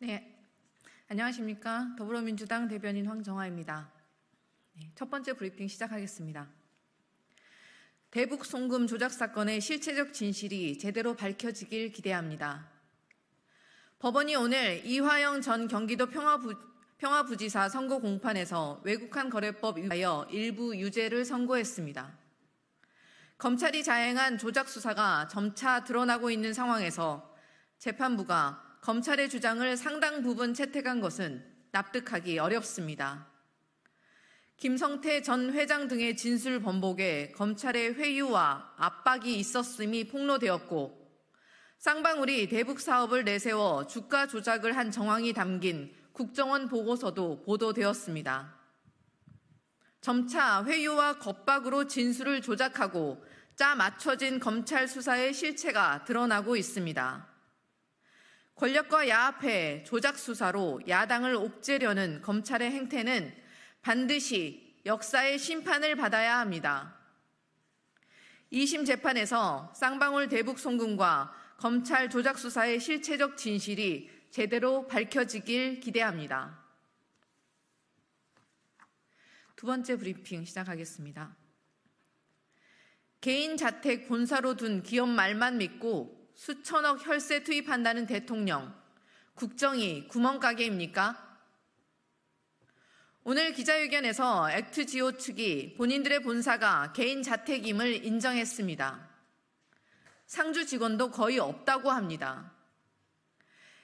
네. 안녕하십니까. 더불어민주당 대변인 황정화입니다. 네, 첫 번째 브리핑 시작하겠습니다. 대북 송금 조작 사건의 실체적 진실이 제대로 밝혀지길 기대합니다. 법원이 오늘 이화영 전 경기도 평화부, 평화부지사 선거 공판에서 외국한 거래법 위하여 일부 유죄를 선고했습니다. 검찰이 자행한 조작 수사가 점차 드러나고 있는 상황에서 재판부가 검찰의 주장을 상당 부분 채택한 것은 납득하기 어렵습니다. 김성태 전 회장 등의 진술 번복에 검찰의 회유와 압박이 있었음이 폭로되었고 쌍방울이 대북 사업을 내세워 주가 조작을 한 정황이 담긴 국정원 보고서도 보도되었습니다. 점차 회유와 겁박으로 진술을 조작하고 짜 맞춰진 검찰 수사의 실체가 드러나고 있습니다. 권력과 야합해 조작 수사로 야당을 옥죄려는 검찰의 행태는 반드시 역사의 심판을 받아야 합니다. 2심 재판에서 쌍방울 대북 송금과 검찰 조작 수사의 실체적 진실이 제대로 밝혀지길 기대합니다. 두 번째 브리핑 시작하겠습니다. 개인 자택 본사로 둔 기업 말만 믿고 수천억 혈세 투입한다는 대통령, 국정이 구멍가게입니까? 오늘 기자회견에서 액트지오 측이 본인들의 본사가 개인 자택임을 인정했습니다. 상주 직원도 거의 없다고 합니다.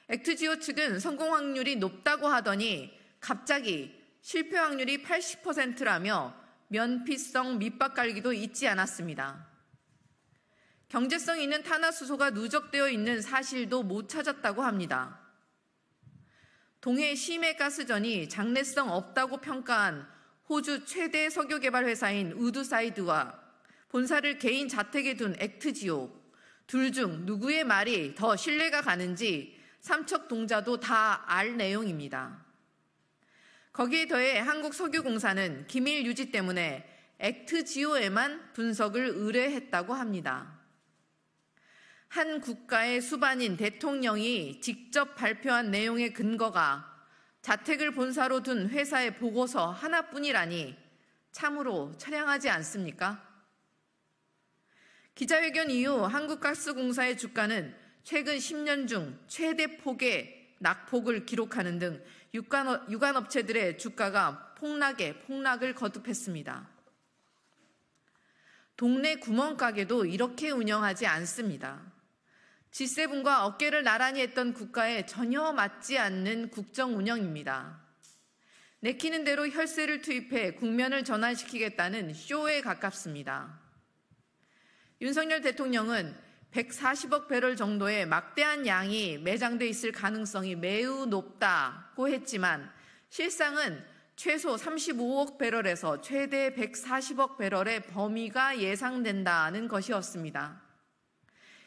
액트지오 측은 성공 확률이 높다고 하더니 갑자기 실패 확률이 80%라며 면피성 밑밥 깔기도 잊지 않았습니다. 경제성 있는 탄화수소가 누적되어 있는 사실도 못 찾았다고 합니다. 동해 심해 가스전이 장래성 없다고 평가한 호주 최대 석유 개발 회사인 우드사이드와 본사를 개인 자택에 둔 액트지오 둘 중 누구의 말이 더 신뢰가 가는지 삼척 동자도 다 알 내용입니다. 거기에 더해 한국석유공사는 기밀 유지 때문에 액트지오에만 분석을 의뢰했다고 합니다. 한 국가의 수반인 대통령이 직접 발표한 내용의 근거가 자택을 본사로 둔 회사의 보고서 하나뿐이라니 참으로 처량하지 않습니까? 기자회견 이후 한국가스공사의 주가는 최근 10년 중 최대 폭의 낙폭을 기록하는 등 유관업체들의 주가가 폭락에 폭락을 거듭했습니다. 동네 구멍가게도 이렇게 운영하지 않습니다. G7과 어깨를 나란히 했던 국가에 전혀 맞지 않는 국정 운영입니다. 내키는 대로 혈세를 투입해 국면을 전환시키겠다는 쇼에 가깝습니다. 윤석열 대통령은 140억 배럴 정도의 막대한 양이 매장돼 있을 가능성이 매우 높다고 했지만 실상은 최소 35억 배럴에서 최대 140억 배럴의 범위가 예상된다는 것이었습니다.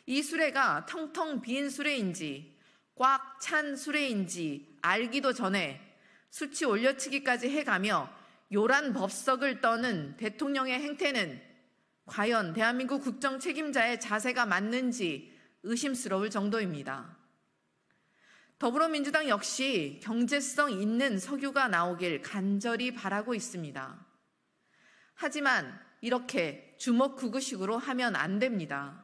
이 수레가 텅텅 빈 수레인지 꽉 찬 수레인지 알기도 전에 수치 올려치기까지 해가며 요란 법석을 떠는 대통령의 행태는 과연 대한민국 국정 책임자의 자세가 맞는지 의심스러울 정도입니다. 더불어민주당 역시 경제성 있는 석유가 나오길 간절히 바라고 있습니다. 하지만 이렇게 주먹구구식으로 하면 안 됩니다.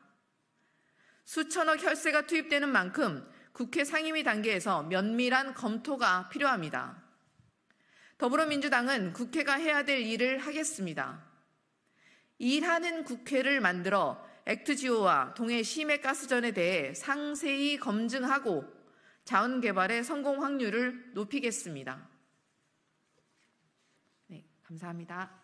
수천억 혈세가 투입되는 만큼 국회 상임위 단계에서 면밀한 검토가 필요합니다. 더불어민주당은 국회가 해야 될 일을 하겠습니다. 일하는 국회를 만들어 액트지오와 동해 심해가스전에 대해 상세히 검증하고 자원개발의 성공 확률을 높이겠습니다. 네, 감사합니다.